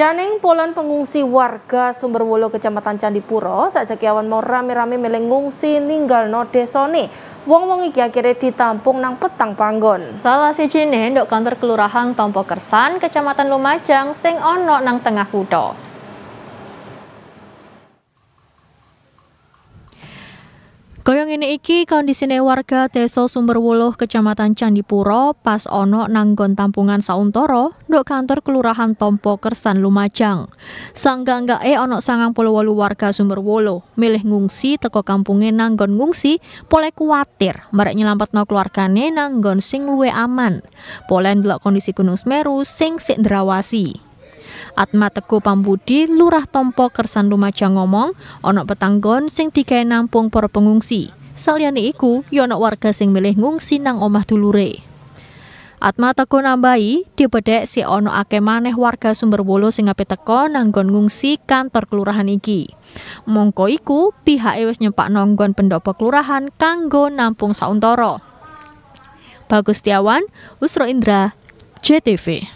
Caning Polan pengungsi warga Sumberwolo Kecamatan Candipuro saat sekian mau rame-rame melengungsi ninggal no desone. Wong wong iki akhirnya ditampung nang petang panggon. Salah si Cine, dok kantor kelurahan Tompo Kersan, Kecamatan Lumajang, sing ono nang tengah kutho. Koyong ini iki kondisine warga Teso Sumberwuluh Kecamatan Candipuro pas ono nanggon tampungan sauntoro ndok kantor Kelurahan Tompo Kersan Lumajang. e ono sangang puluh warga Sumberwuluh milih ngungsi teko kampunge nanggon ngungsi pole kuatir merek no keluargane nanggon sing luwe aman. Pole ndelok kondisi Gunung Semeru sing sik derawasi. Atma Teguh Pambudi, Lurah Tompo Kersan Lumajang ngomong, onok petanggon sing digawe nampung para pengungsi. Saliani iku, yonok ya warga sing milih ngungsi nang omah dulure. Atma Teguh nambahi, dibedek si ono akeh maneh warga sumber wolo sing ape teko nanggon ngungsi kantor kelurahan iki. Mongko iku pihak ewes nyepak nonggon pendopo kelurahan kanggo nampung sauntoro. Bagus Tiawan, Usro Indra, JTV.